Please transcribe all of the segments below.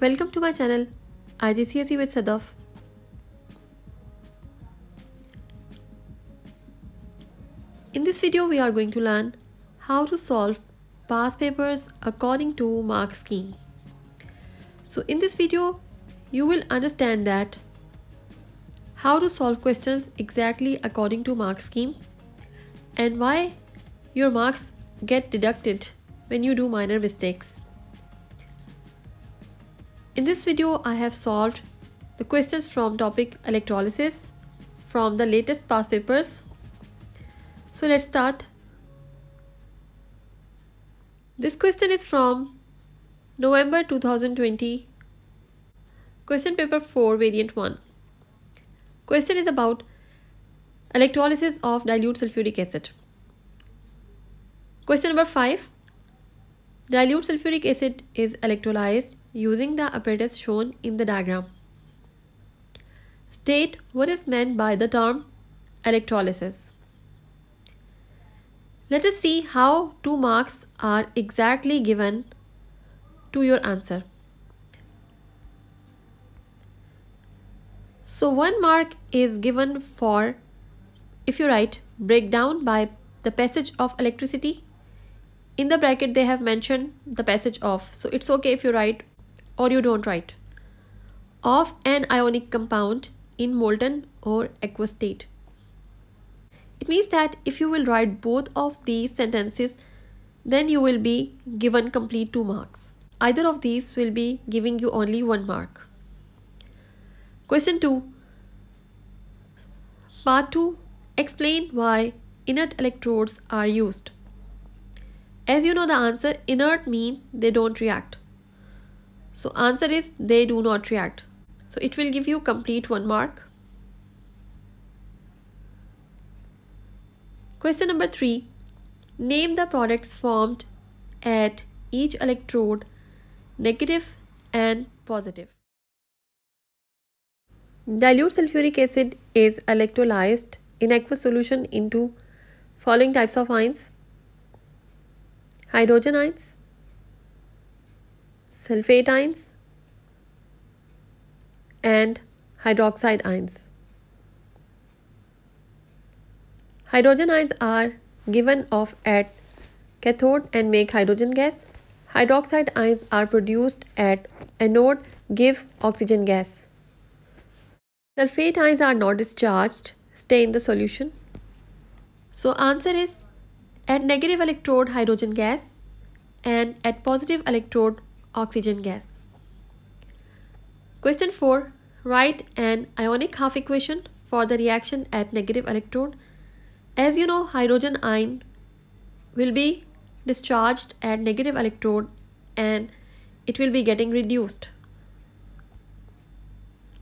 Welcome to my channel IGCSE with Sadaf. In this video we are going to learn how to solve past papers according to mark scheme. So in this video you will understand that how to solve questions exactly according to mark scheme and why your marks get deducted when you do minor mistakes. In this video, I have solved the questions from topic electrolysis from the latest past papers. So let's start. This question is from November 2020, question paper 4, variant 1. Question is about electrolysis of dilute sulfuric acid. Question number 5. Dilute sulfuric acid is electrolyzed using the apparatus shown in the diagram. State what is meant by the term electrolysis. Let us see how two marks are exactly given to your answer. So one mark is given for if you write breakdown by the passage of electricity in the bracket they have mentioned the passage of so it's okay if you write or you don't write of an ionic compound in molten or aqueous state. It means that if you will write both of these sentences, then you will be given complete 2 marks. Either of these will be giving you only 1 mark. Question 2. Part 2. Explain why inert electrodes are used. As you know the answer, inert mean they don't react. So answer is they do not react. So it will give you complete one mark. Question number three. Name the products formed at each electrode negative and positive. Dilute sulfuric acid is electrolyzed in aqueous solution into following types of ions. Hydrogen ions, sulfate ions and hydroxide ions. Hydrogen ions are given off at cathode and make hydrogen gas. Hydroxide ions are produced at anode give oxygen gas. Sulfate ions are not discharged, stay in the solution. So answer is at negative electrode hydrogen gas and at positive electrode oxygen gas. Question 4. Write an ionic half equation for the reaction at negative electrode. As you know, hydrogen ion will be discharged at negative electrode and it will be getting reduced.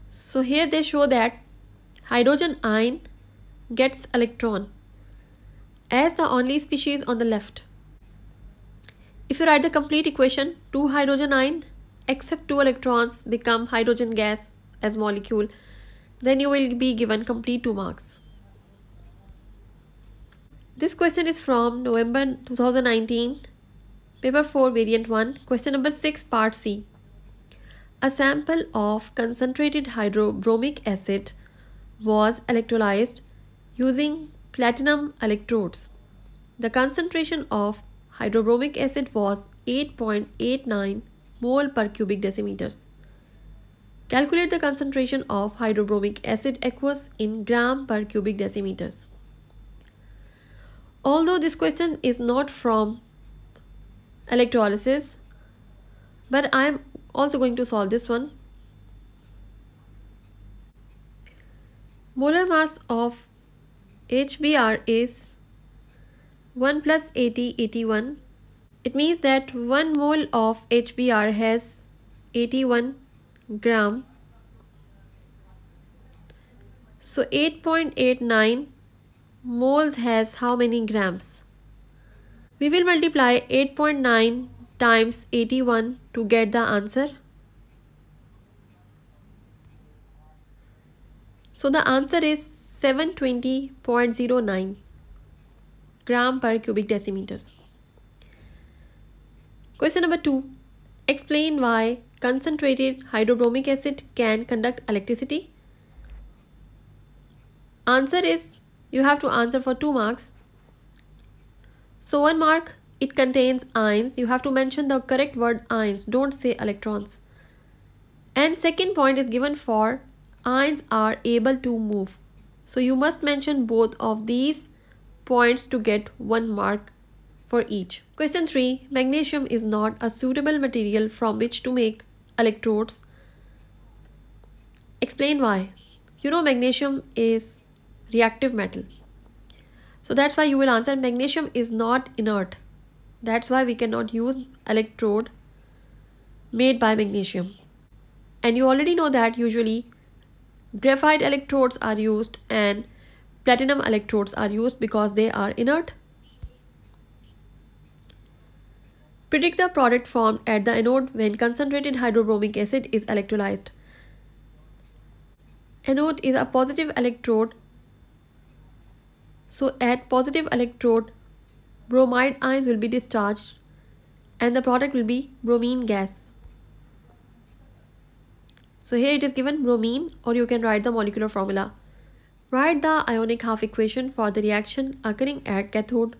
So here they show that hydrogen ion gets electron as the only species on the left. If you write the complete equation, 2 hydrogen ion except 2 electrons become hydrogen gas as molecule, then you will be given complete 2 marks. This question is from November 2019, paper 4 variant 1, question number 6 part C. A sample of concentrated hydrobromic acid was electrolyzed using platinum electrodes. The concentration of hydrobromic acid was 8.89 mole per cubic decimeters. Calculate the concentration of hydrobromic acid aqueous in gram per cubic decimeters. Although this question is not from electrolysis, but I am also going to solve this one. Molar mass of HBr is 1 plus 80 81 it means that 1 mole of HBr has 81 gram so 8.89 moles has how many grams we will multiply 8.9 times 81 to get the answer so the answer is 720.09 gram per cubic decimeters. Question number 2. Explain why concentrated hydrobromic acid can conduct electricity. Answer is you have to answer for 2 marks. So 1 mark it contains ions. You have to mention the correct word ions. Don't say electrons. And second point is given for ions are able to move. So you must mention both of these points to get 1 mark for each. Question 3. Magnesium is not a suitable material from which to make electrodes. Explain why. You know magnesium is reactive metal. So that's why you will answer magnesium is not inert. That's why we cannot use electrode made by magnesium. And you already know that usually graphite electrodes are used and Platinum electrodes are used because they are inert. Predict the product formed at the anode when concentrated hydrobromic acid is electrolyzed. Anode is a positive electrode. So at positive electrode, bromide ions will be discharged and the product will be bromine gas. So here it is given bromine or you can write the molecular formula. Write the ionic half equation for the reaction occurring at cathode.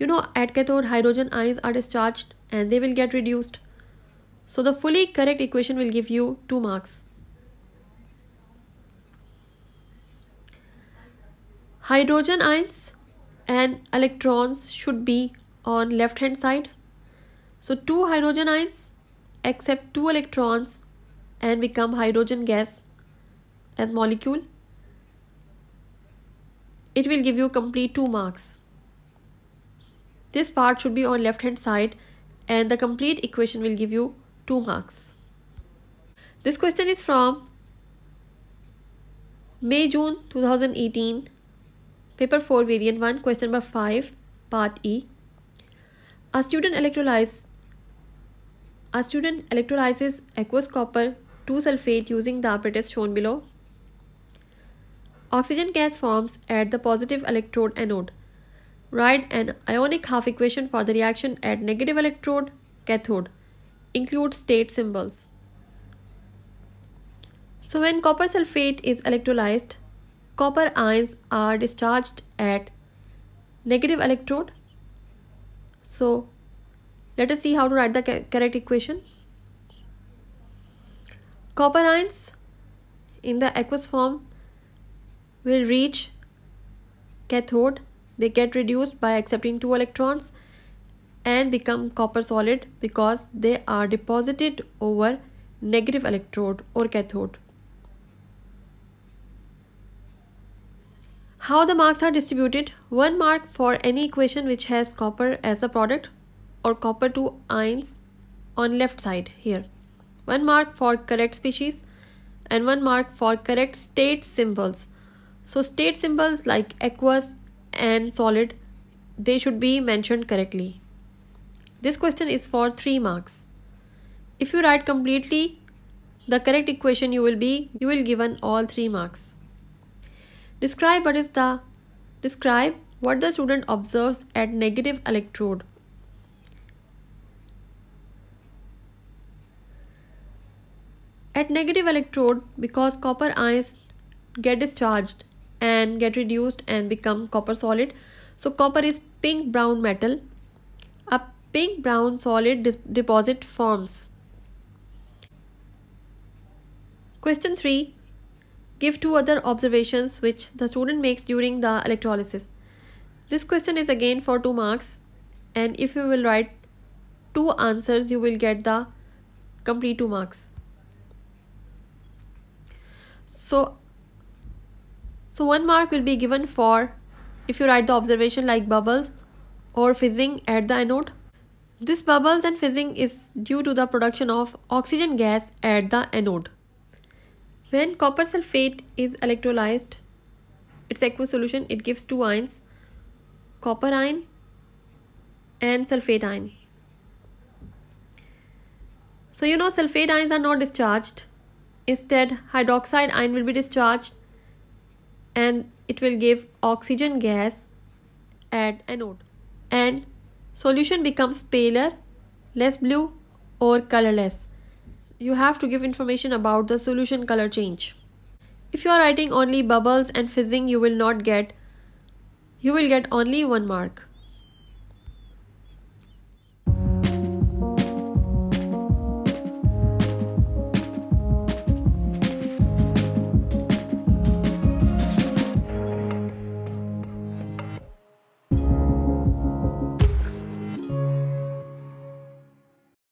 You know at cathode hydrogen ions are discharged and they will get reduced. So the fully correct equation will give you 2 marks. Hydrogen ions and electrons should be on left hand side. So two hydrogen ions accept two electrons and become hydrogen gas as molecule it will give you complete 2 marks. This part should be on left hand side and the complete equation will give you 2 marks. This question is from May June 2018 paper 4 variant 1 question number 5 part E. A student electrolyses. a student electrolyzes aqueous copper 2 sulfate using the apparatus shown below. Oxygen gas forms at the positive electrode anode. Write an ionic half equation for the reaction at negative electrode cathode. Include state symbols. So when copper sulfate is electrolyzed, copper ions are discharged at negative electrode. So let us see how to write the correct equation. Copper ions in the aqueous form will reach cathode they get reduced by accepting two electrons and become copper solid because they are deposited over negative electrode or cathode. How the marks are distributed? 1 mark for any equation which has copper as a product or copper 2 ions on left side here. 1 mark for correct species and 1 mark for correct state symbols so state symbols like aqueous and solid, they should be mentioned correctly. This question is for 3 marks. If you write completely the correct equation you will be, you will given all 3 marks. Describe what is the, describe what the student observes at negative electrode. At negative electrode, because copper ions get discharged, and get reduced and become copper solid so copper is pink brown metal a pink brown solid deposit forms question 3 give two other observations which the student makes during the electrolysis this question is again for 2 marks and if you will write two answers you will get the complete 2 marks so so one mark will be given for if you write the observation like bubbles or fizzing at the anode. This bubbles and fizzing is due to the production of oxygen gas at the anode. When copper sulfate is electrolyzed, its aqueous solution, it gives two ions, copper ion and sulfate ion. So you know sulfate ions are not discharged. Instead, hydroxide ion will be discharged and it will give oxygen gas at anode and solution becomes paler less blue or colorless you have to give information about the solution color change if you are writing only bubbles and fizzing you will not get you will get only one mark